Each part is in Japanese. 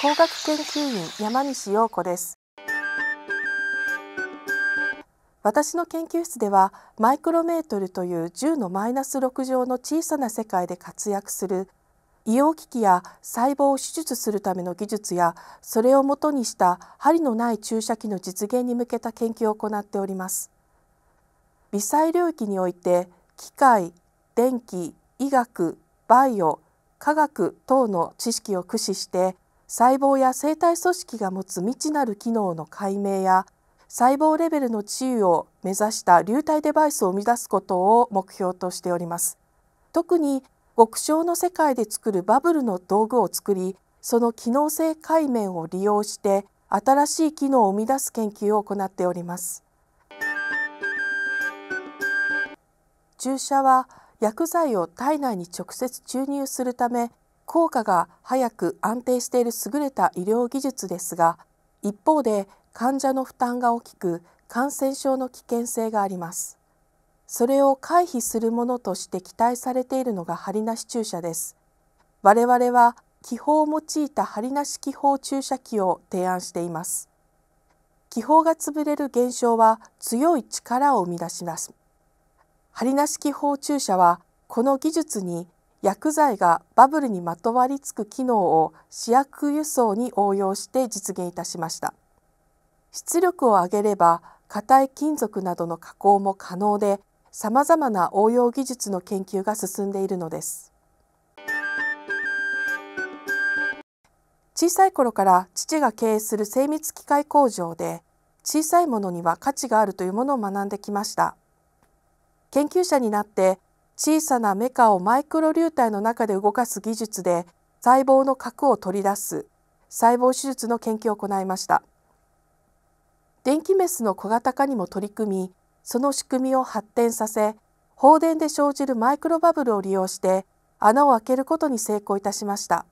工学研究員山西陽子です私の研究室ではマイクロメートルという10のマイナス6乗の小さな世界で活躍する医療機器や細胞を手術するための技術やそれをもとにした針のない注射器の実現に向けた研究を行っております微細領域において機械、電気、医学、バイオ、科学等の知識を駆使して細胞や生体組織が持つ未知なる機能の解明や細胞レベルの治癒を目指した流体デバイスを生み出すことを目標としております特に極小の世界で作るバブルの道具を作りその機能性界面を利用して新しい機能を生み出す研究を行っております注射は薬剤を体内に直接注入するため効果が早く安定している優れた医療技術ですが一方で患者の負担が大きく感染症の危険性がありますそれを回避するものとして期待されているのが針なし注射です我々は気泡を用いた針なし気泡注射器を提案しています気泡が潰れる現象は強い力を生み出します針なし気泡注射はこの技術に薬剤がバブルにまとわりつく機能を試薬輸送に応用して実現いたしました出力を上げれば硬い金属などの加工も可能で様々な応用技術の研究が進んでいるのです小さい頃から父が経営する精密機械工場で小さいものには価値があるというものを学んできました研究者になって小さなメカをマイクロ流体の中で動かす技術で細胞の核を取り出す細胞手術の研究を行いました電気メスの小型化にも取り組みその仕組みを発展させ放電で生じるマイクロバブルを利用して穴を開けることに成功いたしました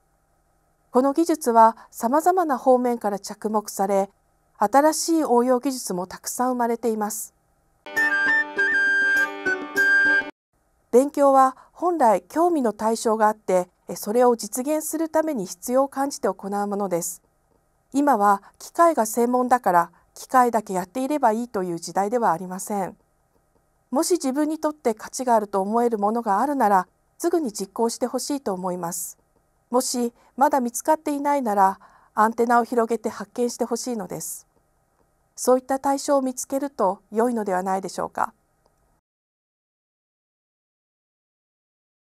この技術は様々な方面から着目され新しい応用技術もたくさん生まれています勉強は本来興味の対象があってそれを実現するために必要を感じて行うものです今は機械が専門だから機械だけやっていればいいという時代ではありませんもし自分にとって価値があると思えるものがあるならすぐに実行してほしいと思いますもしまだ見つかっていないならアンテナを広げて発見してほしいのですそういった対象を見つけると良いのではないでしょうか